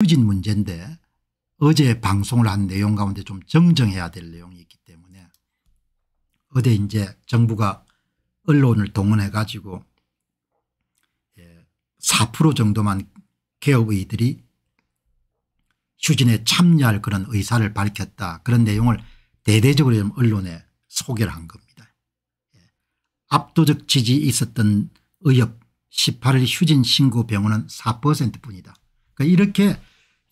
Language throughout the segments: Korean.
휴진 문제인데 어제 방송을 한 내용 가운데 좀 정정해야 될 내용이 있기 때문에 어제 이제 정부가 언론을 동원해 가지고 4% 예, 정도만 개업의들이 휴진에 참여할 그런 의사를 밝혔다 그런 내용을 대대적으로 좀 언론에 소개를 한 겁니다. 예, 압도적 지지 있었던 의협 18일 휴진 신고 병원은 4% 뿐이다. 그러니까 이렇게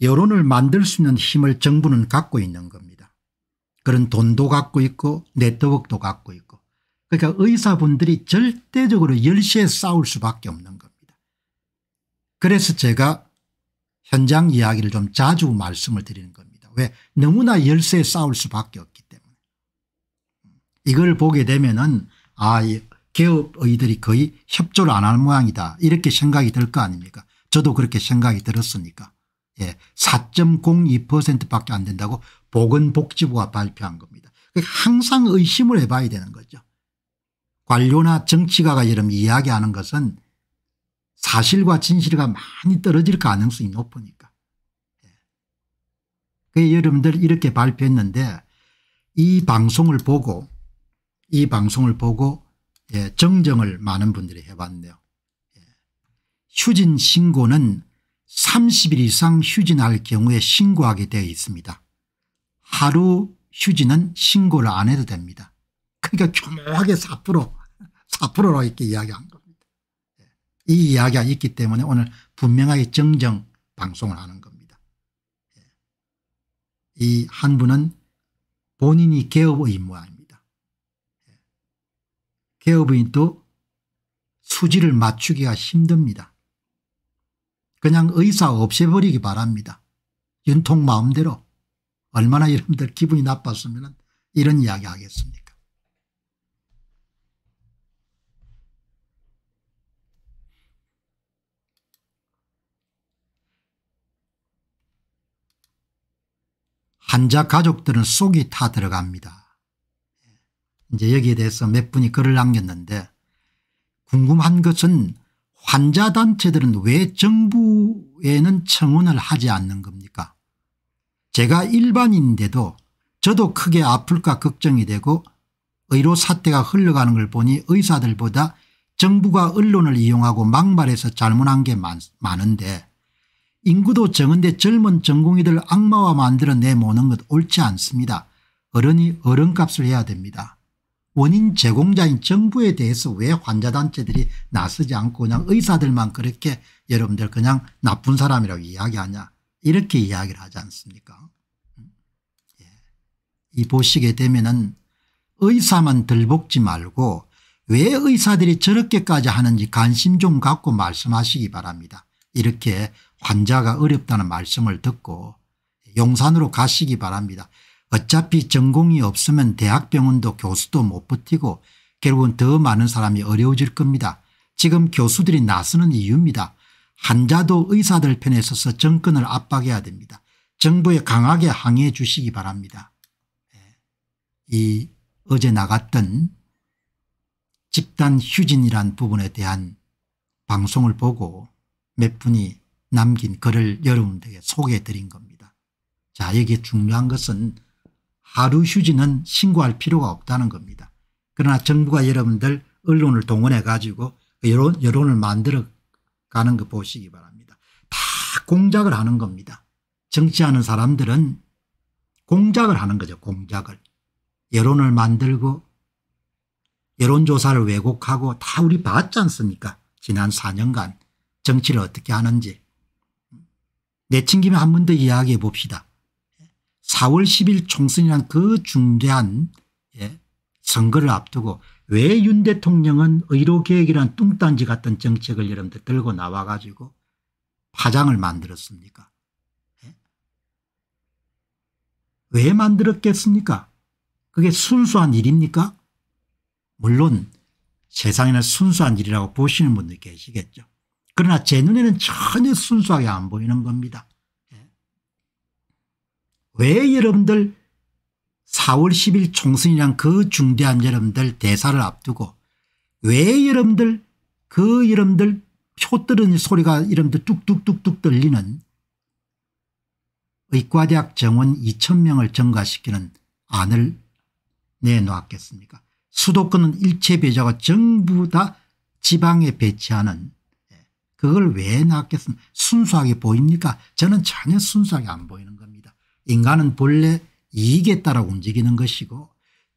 여론을 만들 수 있는 힘을 정부는 갖고 있는 겁니다. 그런 돈도 갖고 있고 네트워크도 갖고 있고 그러니까 의사분들이 절대적으로 열시에 싸울 수밖에 없는 겁니다. 그래서 제가 현장 이야기를 좀 자주 말씀을 드리는 겁니다. 왜 너무나 열세에 싸울 수밖에 없기 때문에 이걸 보게 되면은 아 개업의들이 거의 협조를 안 할 모양이다 이렇게 생각이 들 거 아닙니까 저도 그렇게 생각이 들었으니까 예, 4.02%밖에 안 된다고 보건복지부가 발표한 겁니다. 그러니까 항상 의심을 해봐야 되는 거죠. 관료나 정치가가 이런 이야기하는 것은 사실과 진실과 많이 떨어질 가능성이 높으니까. 예. 그 여러분들 이렇게 발표했는데 이 방송을 보고 이 방송을 보고 예, 정정을 많은 분들이 해봤네요. 예. 휴진 신고는 30일 이상 휴지 날 경우에 신고하게 되어 있습니다. 하루 휴지는 신고를 안 해도 됩니다. 그러니까 교묘하게 4%로 이렇게 이야기한 겁니다. 예. 이 이야기가 있기 때문에 오늘 분명하게 정정 방송을 하는 겁니다. 예. 이한 분은 본인이 개업의 모양입니다. 예. 개업인도 수지를 맞추기가 힘듭니다. 그냥 의사 없애버리기 바랍니다. 윤통 마음대로 얼마나 여러분들 기분이 나빴으면 이런 이야기 하겠습니까 환자 가족들은 속이 타 들어갑니다. 이제 여기에 대해서 몇 분이 글을 남겼는데 궁금한 것은 환자단체들은 왜 정부에는 청원을 하지 않는 겁니까 제가 일반인인데도 저도 크게 아플까 걱정이 되고 의료 사태가 흘러가는 걸 보니 의사들보다 정부가 언론을 이용하고 막말해서 잘못한 게 많, 은데 인구도 적은데 젊은 전공의들 악마와 만들어 내모는 것 옳지 않습니다. 어른이 어른값을 해야 됩니다. 원인 제공자인 정부에 대해서 왜 환자단체들이 나서지 않고 그냥 의사들만 그렇게 여러분들 그냥 나쁜 사람이라고 이야기하냐 이렇게 이야기를 하지 않습니까 음. 예. 이 보시게 되면 은 의사만 들볶지 말고 왜 의사들이 저렇게까지 하는지 관심 좀 갖고 말씀하시기 바랍니다. 이렇게 환자가 어렵다는 말씀을 듣고 용산으로 가시기 바랍니다. 어차피 전공이 없으면 대학병원도 교수도 못 버티고 결국은 더 많은 사람이 어려워질 겁니다. 지금 교수들이 나서는 이유입니다. 한자도 의사들 편에 서서 정권을 압박해야 됩니다. 정부에 강하게 항의해 주시기 바랍니다. 예. 이 어제 나갔던 집단 휴진이란 부분에 대한 방송을 보고 몇 분이 남긴 글을 여러분들에게 소개해 드린 겁니다. 자 여기에 중요한 것은 하루 휴지는 신고할 필요가 없다는 겁니다. 그러나 정부가 여러분들 언론을 동원해 가지고 그 여론, 여론을 만들어 가는 거 보시기 바랍니다. 다 공작을 하는 겁니다. 정치하는 사람들은 공작을 하는 거죠. 공작을. 여론을 만들고 여론조사를 왜곡하고 다 우리 봤지 않습니까 지난 4년간 정치를 어떻게 하는지. 내친김에 한 번 더 이야기해 봅시다. 4월 10일 총선이란 그 중대한 예, 선거를 앞두고 왜 윤 대통령은 의료계획이란 뚱딴지 같은 정책을 여러분들 들고 나와 가지고 파장을 만들었습니까 예? 왜 만들었겠습니까 그게 순수한 일입니까 물론 세상에는 순수한 일이라고 보시는 분들 계시겠죠 그러나 제 눈에는 전혀 순수하게 안 보이는 겁니다 왜 여러분들 4월 10일 총선이란 그 중대한 여러분들 대사를 앞두고 왜 여러분들 그 여러분들 표 떨어진 소리가 여러분들 뚝뚝뚝뚝 떨리는 의과대학 정원 2천명을 증가시키는 안을 내놓았겠습니까 수도권은 일체 배제하고 전부 다 지방에 배치하는 예, 그걸 왜 놨겠습니까 순수하게 보입니까 저는 전혀 순수하게 안 보이는 겁니다 인간은 본래 이익에 따라 움직이는 것이고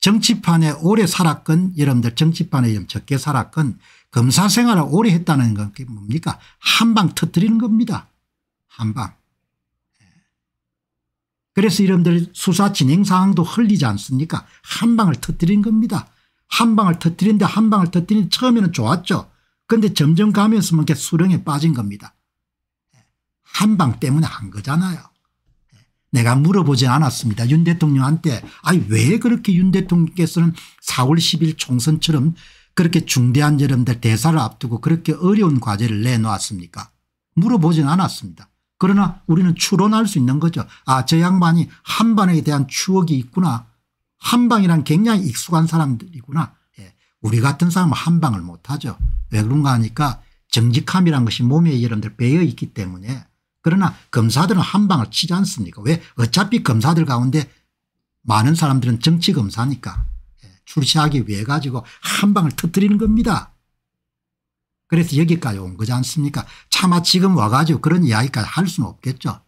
정치판에 오래 살았건 여러분들 정치판에 좀 적게 살았건 검사 생활을 오래 했다는 건 뭡니까 한 방 터뜨리는 겁니다. 한 방. 예. 그래서 여러분들 수사 진행 상황도 흘리지 않습니까 한 방을 터뜨린 겁니다. 한 방을 터뜨린데 한 방을 터뜨린 처음에는 좋았죠. 그런데 점점 가면서 수렁에 빠진 겁니다. 예. 한방 때문에 한 거잖아요. 내가 물어보지 않았습니다. 윤 대통령한테 아왜 그렇게 윤 대통령께서는 4월 10일 총선처럼 그렇게 중대한 여러분들 대사를 앞두고 그렇게 어려운 과제를 내놓았습니까 물어보진 않았습니다. 그러나 우리는 추론할 수 있는 거죠. 아저 양반이 한반에 대한 추억이 있구나. 한방이란 굉장히 익숙한 사람들이구나. 예. 우리 같은 사람은 한방을 못하죠. 왜 그런가 하니까 정직함이란 것이 몸에 여러분들 배어 있기 때문에 그러나 검사들은 한 방을 치지 않습니까 왜 어차피 검사들 가운데 많은 사람들은 정치 검사니까 예, 출시하기 위해 가지고 한 방을 터뜨리는 겁니다. 그래서 여기까지 온 거지 않습니까 차마 지금 와가지고 그런 이야기까지 할 수는 없겠죠.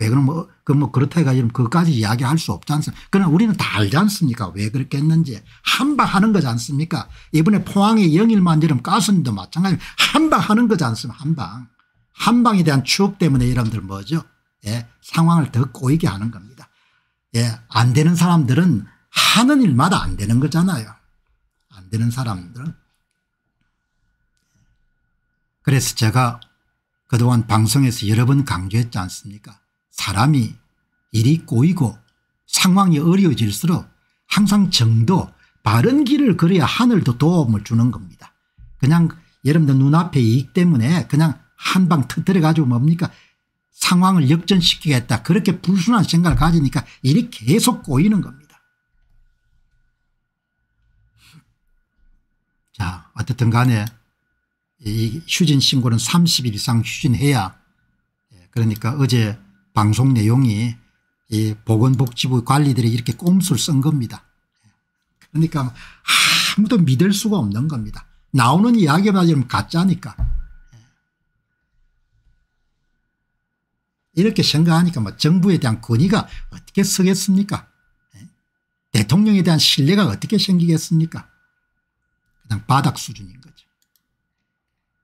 왜 그럼 뭐, 그 뭐 그렇다 해가지고 그것까지 이야기할 수 없지 않습니까 그러나 우리는 다 알지 않습니까 왜 그렇게 했는지 한 방 하는 거지 않습니까 이번에 포항의 영일만디름 가슴도 마찬가지로 한방 하는 거지 않습니까 한방 한방에 대한 추억 때문에 여러분들 뭐죠 예, 상황을 더 꼬이게 하는 겁니다. 예, 안 되는 사람들은 하는 일마다 안 되는 거잖아요. 안 되는 사람들은. 그래서 제가 그동안 방송에서 여러 번 강조했지 않습니까 사람이 일이 꼬이고 상황이 어려워질수록 항상 정도 바른 길을 걸어야 하늘도 도움을 주는 겁니다. 그냥 여러분들 눈앞에 이익 때문에 그냥 한방 터뜨려 가지고 뭡니까 상황을 역전시키겠다 그렇게 불순한 생각을 가지니까 일이 계속 꼬이는 겁니다. 자 어쨌든 간에 이 휴진 신고는 30일 이상 휴진해야 예, 그러니까 어제 방송 내용이 이 보건복지부 관리들이 이렇게 꼼수를 쓴 겁니다. 그러니까 아무도 믿을 수가 없는 겁니다. 나오는 이야기마저 가짜니까. 이렇게 생각하니까 뭐 정부에 대한 권위가 어떻게 서겠습니까 예? 대통령에 대한 신뢰가 어떻게 생기겠습니까 그냥 바닥 수준인 거죠.